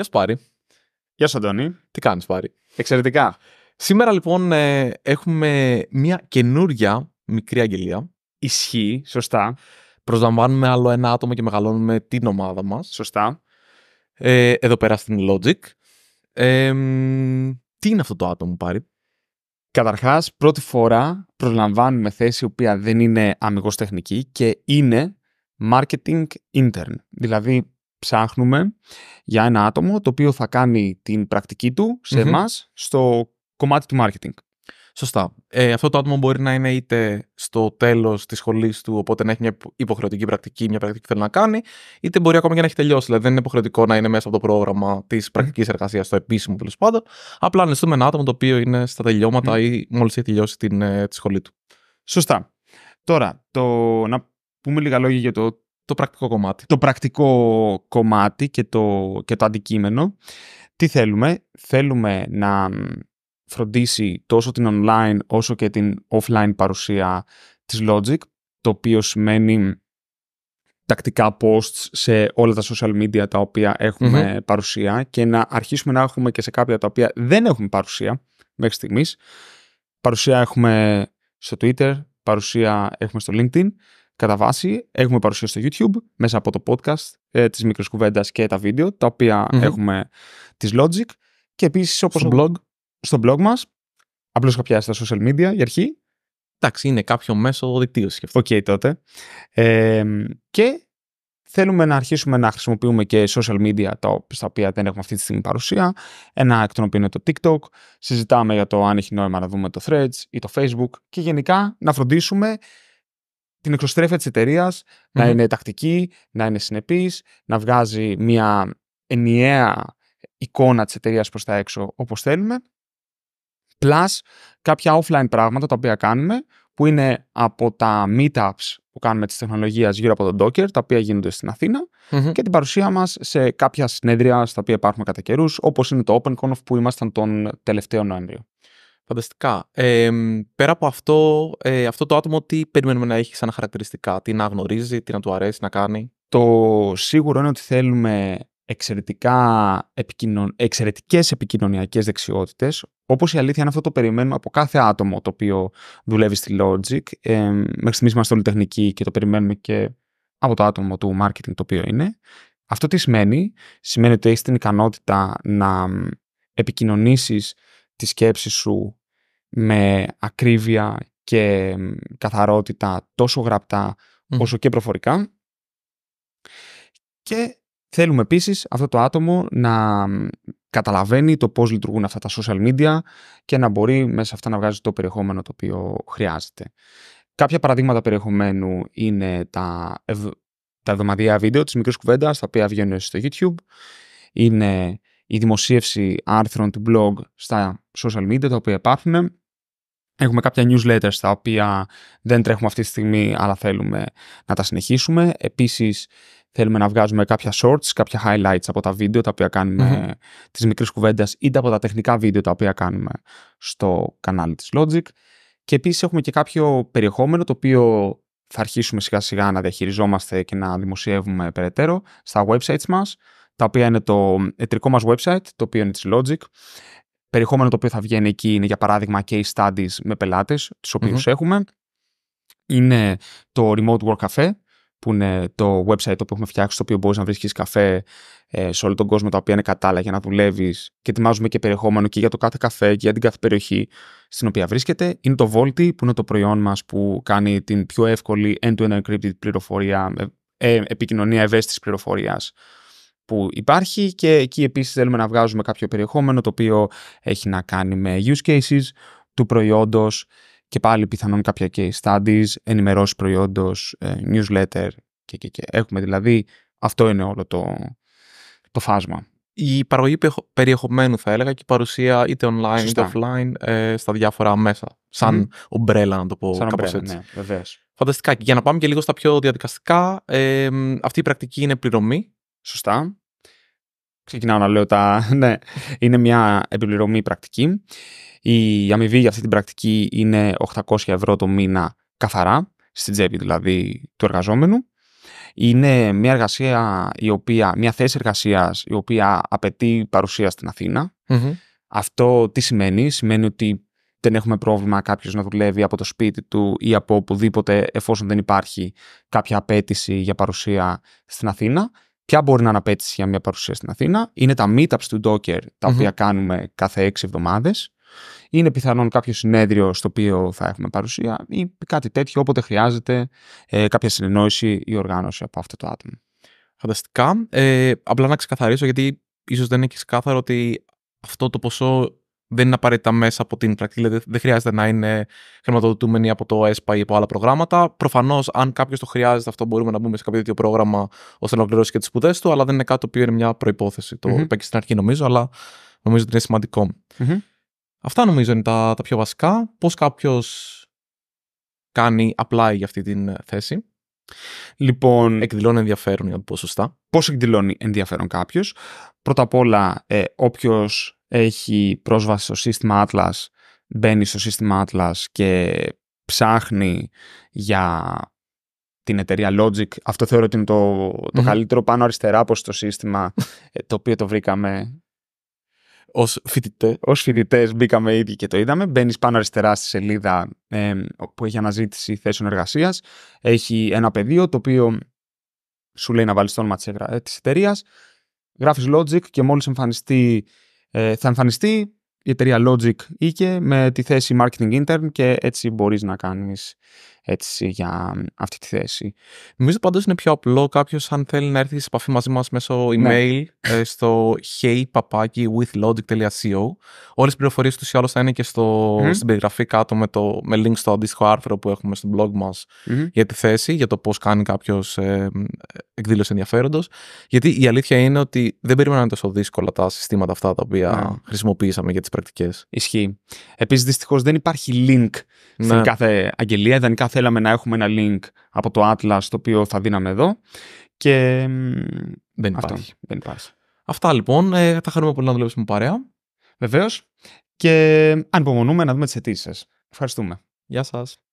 Γεια σου Πάρη. Γεια σου Αντώνη. Τι κάνεις Πάρη. Εξαιρετικά. Σήμερα λοιπόν ε, έχουμε μια καινούρια μικρή αγγελία. Ισχύει, σωστά. Προσλαμβάνουμε άλλο ένα άτομο και μεγαλώνουμε την ομάδα μας. Σωστά. Ε, εδώ πέρα στην Logic. Ε, τι είναι αυτό το άτομο Πάρη. Καταρχάς, πρώτη φορά προσλαμβάνουμε θέση η οποία δεν είναι αμυγός τεχνική και είναι marketing intern. Δηλαδή, ψάχνουμε για ένα άτομο το οποίο θα κάνει την πρακτική του σε mm εμάς στο κομμάτι του marketing. Σωστά. Ε, αυτό το άτομο μπορεί να είναι είτε στο τέλος της σχολής του, οπότε να έχει μια υποχρεωτική πρακτική, μια πρακτική που θέλει να κάνει, είτε μπορεί ακόμα και να έχει τελειώσει. Δηλαδή δεν είναι υποχρεωτικό να είναι μέσα από το πρόγραμμα της πρακτικής εργασίας, το επίσημο τέλος πάντων. Απλά να ένα άτομο το οποίο είναι στα τελειώματα ή μόλις έχει τελειώσει την, ε, τη σχολή του. Σωστά. Τώρα, το, να πούμε λίγα λόγια για το το πρακτικό κομμάτι. Το πρακτικό κομμάτι και το, και το αντικείμενο. Τι θέλουμε, θέλουμε να φροντίσει τόσο την online όσο και την offline παρουσία της Logic, το οποίο σημαίνει τακτικά posts σε όλα τα social media τα οποία παρουσία και να αρχίσουμε να έχουμε και σε κάποια τα οποία δεν έχουμε παρουσία μέχρι στιγμής. Παρουσία έχουμε στο Twitter, παρουσία έχουμε στο LinkedIn Κατά βάση, έχουμε παρουσία στο YouTube μέσα από το podcast ε, της μικρή κουβέντα και τα βίντεο, τα οποία mm-hmm. έχουμε της Logic. Και επίσης, όπως. Στο ο... blog. Στο blog μας. Απλώς είχα στα social media για αρχή. Εντάξει, είναι κάποιο μέσο δικτύωσης. Οκ, okay, τότε. Ε, και θέλουμε να αρχίσουμε να χρησιμοποιούμε και social media τα, στα οποία δεν έχουμε αυτή τη στιγμή παρουσία. Ένα εκ των οποίων είναι το TikTok. Συζητάμε για το αν έχει νόημα να δούμε το Threads ή το Facebook. Και γενικά να φροντίσουμε την εξωστρέφεια της εταιρεια να είναι τακτική, να είναι συνεπής, να βγάζει μια ενιαία εικόνα της εταιρείας προς τα έξω όπως θέλουμε. Plus κάποια offline πράγματα τα οποία κάνουμε, που είναι από τα meetups που κάνουμε της τεχνολογίας γύρω από τον Docker, τα οποία γίνονται στην αθηνα και την παρουσία μας σε κάποια συνέδρια στα οποία υπάρχουν κατά καιρούς, όπως είναι το OpenConf που ήμασταν τον τελευταίο Νοέμβριο. Φανταστικά. Ε, πέρα από αυτό, ε, αυτό το άτομο τι περιμένουμε να έχει σαν χαρακτηριστικά, τι να γνωρίζει, τι να του αρέσει να κάνει. Το σίγουρο είναι ότι θέλουμε εξαιρετικά επικοινων... εξαιρετικές επικοινωνιακές δεξιότητες. Όπως η αλήθεια είναι αυτό το περιμένουμε από κάθε άτομο το οποίο δουλεύει στη Logic. Ε, μέχρι στιγμής είμαστε όλοι τεχνικοί και το περιμένουμε και από το άτομο του marketing το οποίο είναι. Αυτό τι σημαίνει. Σημαίνει ότι έχεις την ικανότητα να επικοινωνήσεις τη σκέψη σου με ακρίβεια και καθαρότητα τόσο γραπτά όσο και προφορικά. Και θέλουμε επίσης αυτό το άτομο να καταλαβαίνει το πώς λειτουργούν αυτά τα social media και να μπορεί μέσα σε αυτά να βγάζει το περιεχόμενο το οποίο χρειάζεται. Κάποια παραδείγματα περιεχομένου είναι τα, τα εβδομαδιαία βίντεο της μικρής κουβέντας, τα οποία βγαίνουν στο YouTube. Είναι η δημοσίευση άρθρων του blog στα social media τα οποία υπάρχουν Έχουμε κάποια newsletters τα οποία δεν τρέχουμε αυτή τη στιγμή, αλλά θέλουμε να τα συνεχίσουμε. Επίσης, θέλουμε να βγάζουμε κάποια shorts, κάποια highlights από τα βίντεο τα οποία κάνουμε mm-hmm. της μικρής είτε από τα τεχνικά βίντεο τα οποία κάνουμε στο κανάλι της Logic. Και επίσης έχουμε και κάποιο περιεχόμενο το οποίο θα αρχίσουμε σιγά σιγά να διαχειριζόμαστε και να δημοσιεύουμε περαιτέρω στα websites μας, τα οποία είναι το ετρικό μας website, το οποίο είναι της Logic, περιεχόμενο το οποίο θα βγαίνει εκεί είναι για παράδειγμα case studies με πελάτες, τους οποιους έχουμε. Είναι το Remote Work Cafe, που είναι το website το οποίο έχουμε φτιάξει, το οποίο μπορείς να βρίσκεις καφέ ε, σε όλο τον κόσμο, τα οποία είναι κατάλληλα για να δουλεύεις και ετοιμάζουμε και περιεχόμενο και για το κάθε καφέ και για την κάθε περιοχή στην οποία βρίσκεται. Είναι το Volti, που είναι το προϊόν μας που κάνει την πιο εύκολη end-to-end encrypted πληροφορία, ε, ε επικοινωνία ευαίσθητης πληροφορίας που υπάρχει και εκεί επίσης θέλουμε να βγάζουμε κάποιο περιεχόμενο το οποίο έχει να κάνει με use cases του προϊόντος και πάλι πιθανόν κάποια case studies, ενημερώσεις προϊόντος, ε, newsletter και, και, και. Έχουμε δηλαδή, αυτό είναι όλο το, το φάσμα. Η παραγωγή περιεχομένου θα έλεγα και η παρουσία είτε online είτε offline ε, στα διάφορα μέσα. Σαν mm. ομπρέλα να το πω κάπως έτσι. Ναι, Φανταστικά. Και για να πάμε και λίγο στα πιο διαδικαστικά, αυτή η πρακτική είναι πληρωμή Σωστά. Ξεκινάω να λέω τα. Ναι, είναι μια επιπληρωμή πρακτική. Η αμοιβή για αυτή την πρακτική είναι 800 ευρώ το μήνα καθαρά, στην τσέπη δηλαδή του εργαζόμενου. Είναι μια εργασία η οποία, μια θέση εργασίας η οποία απαιτεί παρουσία στην αθηνα Αυτό τι σημαίνει, σημαίνει ότι δεν έχουμε πρόβλημα κάποιος να δουλεύει από το σπίτι του ή από οπουδήποτε εφόσον δεν υπάρχει κάποια απέτηση για παρουσία στην Αθήνα ποια μπορεί να είναι για μια παρουσία στην Αθήνα. Είναι τα meetups του Docker, τα οποία κάνουμε κάθε έξι εβδομάδες. Είναι πιθανόν κάποιο συνέδριο στο οποίο θα έχουμε παρουσία ή κάτι τέτοιο, όποτε χρειάζεται ε, κάποια συνεννόηση ή οργάνωση από αυτό το άτομο. Φανταστικά. Ε, απλά να ξεκαθαρίσω, γιατί ίσως δεν έχει ξεκάθαρο ότι αυτό το ποσό δεν είναι απαραίτητα μέσα από την πρακτική, δηλαδή δεν χρειάζεται να είναι χρηματοδοτούμενοι από το ΕΣΠΑ ή από άλλα προγράμματα. Προφανώς, αν κάποιος το χρειάζεται, αυτό μπορούμε να μπούμε σε κάποιο τέτοιο πρόγραμμα ώστε να ολοκληρώσει και τις σπουδές του, αλλά δεν είναι κάτι το οποίο είναι μια προποθεση Το είπα και στην αρχή, νομίζω, αλλά νομίζω ότι είναι Αυτά νομίζω είναι τα, τα πιο βασικά. Πώς κάποιος κάνει apply για αυτή την θέση. Λοιπόν, εκδηλώνει ενδιαφέρον, για το πω Πώς εκδηλώνει ενδιαφέρον κάποιος. Πρώτα απ' όλα, ε, όποιος έχει πρόσβαση στο σύστημα Atlas, μπαίνει στο σύστημα Atlas και ψάχνει για την εταιρεία Logic. Αυτό θεωρώ ότι είναι το, το καλύτερο πάνω αριστερά από το σύστημα ε, το οποίο το βρήκαμε. Ως φοιτητέ. μπήκαμε ήδη και το είδαμε. Μπαίνεις πάνω αριστερά στη σελίδα που έχει αναζήτηση θέσεων εργασίας. Έχει ένα πεδίο το οποίο σου λέει να βάλεις το όνομα της ε, εταιρείας. Γράφεις Logic και μόλις εμφανιστεί ε, θα εμφανιστεί η εταιρεία Logic και με τη θέση marketing intern και έτσι μπορείς να κάνεις έτσι για αυτή τη θέση. Νομίζω πάντως είναι πιο απλό κάποιος αν θέλει να έρθει σε επαφή μαζί μας μέσω ναι. email ε, στο heypapaki.withlogic.co Όλες οι πληροφορίες τους ή άλλως θα είναι και στο, mm. στην περιγραφή κάτω με, το, με link στο αντίστοιχο άρθρο που έχουμε στο blog μας για τη θέση, για το πώς κάνει κάποιος ε, εκδήλωση ενδιαφέροντος. Γιατί η αλήθεια είναι ότι δεν περίμεναν τόσο δύσκολα τα συστήματα αυτά τα οποία ναι. χρησιμοποίησαμε για τις πρακτικές. Ισχύει. Επίσης δυστυχώς δεν υπάρχει link ναι. στην κάθε αγγελία, ιδανικά θέλαμε να έχουμε ένα link από το Atlas το οποίο θα δίναμε εδώ και δεν αυτό, υπάρχει. δεν υπάρχει. Αυτά λοιπόν, θα ε, χαρούμε πολύ να δουλέψουμε παρέα. Βεβαίως και ε, ανυπομονούμε να δούμε τις αιτήσεις σας. Ευχαριστούμε. Γεια σας.